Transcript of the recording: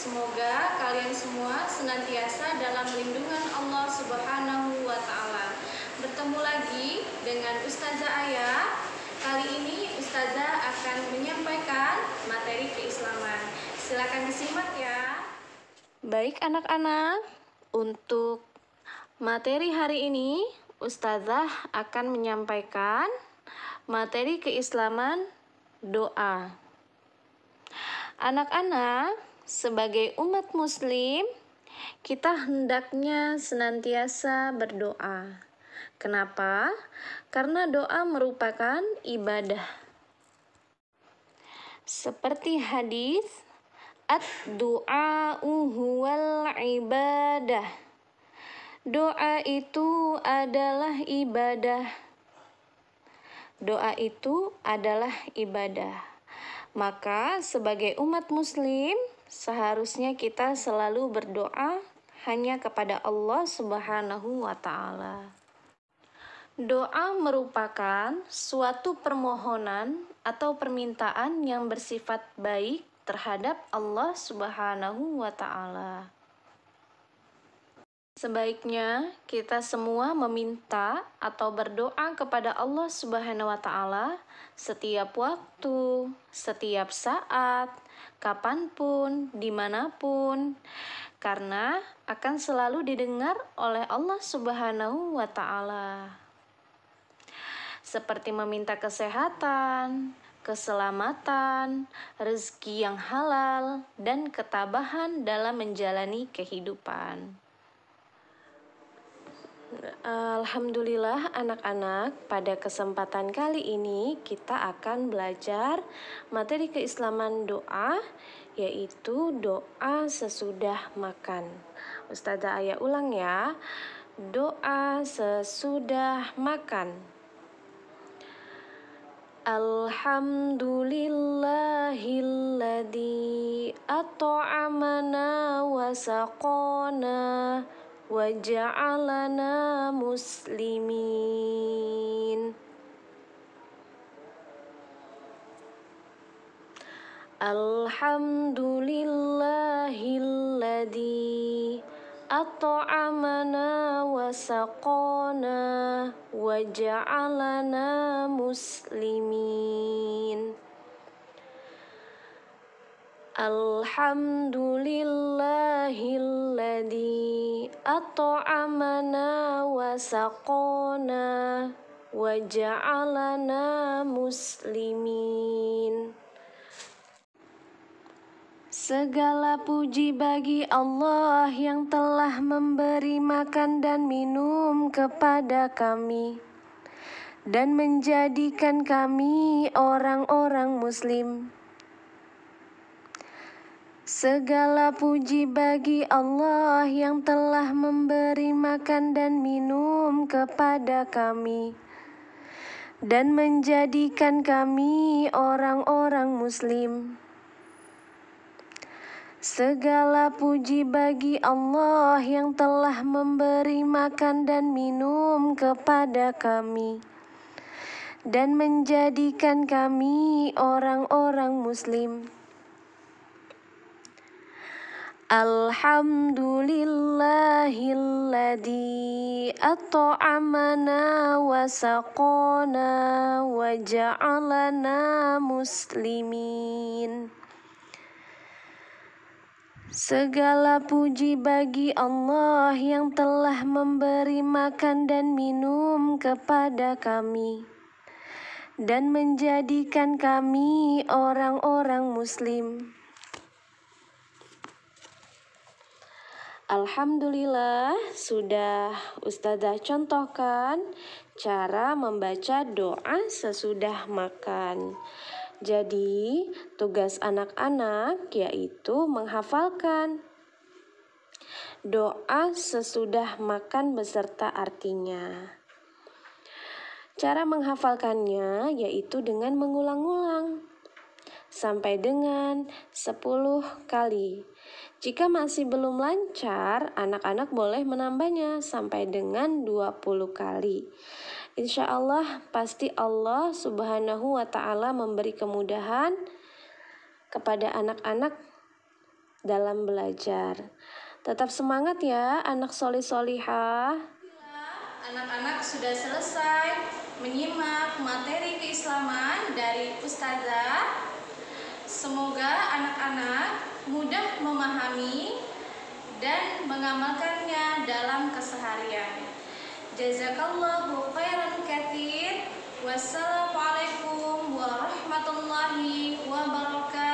Semoga kalian semua senantiasa dalam lindungan Allah Subhanahu wa taala. Bertemu lagi dengan Ustazah Ayah. Kali ini Ustazah akan menyampaikan materi keislaman. Silakan disimak ya. Baik anak-anak, untuk materi hari ini Ustazah akan menyampaikan materi keislaman doa. Anak-anak, sebagai umat Muslim, kita hendaknya senantiasa berdoa. Kenapa? Karena doa merupakan ibadah. Seperti hadis ad doa uhuwal ibadah. Doa itu adalah ibadah. Doa itu adalah ibadah. Maka sebagai umat muslim, seharusnya kita selalu berdoa hanya kepada Allah Subhanahu wa Ta'ala. Doa merupakan suatu permohonan atau permintaan yang bersifat baik terhadap Allah Subhanahu wa Ta'ala. Sebaiknya kita semua meminta atau berdoa kepada Allah Subhanahu wa taala setiap waktu, setiap saat, kapanpun, dimanapun, karena akan selalu didengar oleh Allah Subhanahu wa taala. Seperti meminta kesehatan, keselamatan, rezeki yang halal, dan ketabahan dalam menjalani kehidupan. Alhamdulillah anak-anak, pada kesempatan kali ini kita akan belajar materi keislaman doa yaitu doa sesudah makan. Ustazah Ayah ulang ya. Doa sesudah makan. Alhamdulillahilladzi at'amana wa saqana waja'alana muslimin Alhamdulillahilladzi at'amana wa saqana wa muslimin Alhamdulillahilladzi at'amana wa saqana wa ja'alana muslimin. Segala puji bagi Allah yang telah memberi makan dan minum kepada kami dan menjadikan kami orang-orang muslim. Segala puji bagi Allah yang telah memberi makan dan minum kepada kami dan menjadikan kami orang-orang muslim. Segala puji bagi Allah yang telah memberi makan dan minum kepada kami dan menjadikan kami orang-orang muslim. Alhamdulillahilladzi at'amana wa saqana wa ja'alana muslimin Segala puji bagi Allah yang telah memberi makan dan minum kepada kami dan menjadikan kami orang-orang muslim Alhamdulillah sudah Ustazah contohkan cara membaca doa sesudah makan. Jadi, tugas anak-anak yaitu menghafalkan doa sesudah makan beserta artinya. Cara menghafalkannya yaitu dengan mengulang-ulang sampai dengan 10 kali. Jika masih belum lancar, anak-anak boleh menambahnya sampai dengan 20 kali. Insya Allah, pasti Allah Subhanahu wa Ta'ala memberi kemudahan kepada anak-anak dalam belajar. Tetap semangat ya, anak solih soliha. Iya, anak-anak sudah selesai menyimak materi keislaman dari Ustazah Semoga anak-anak mudah memahami dan mengamalkannya dalam keseharian. Jazakallahu khairan katsir. Wassalamualaikum warahmatullahi wabarakatuh.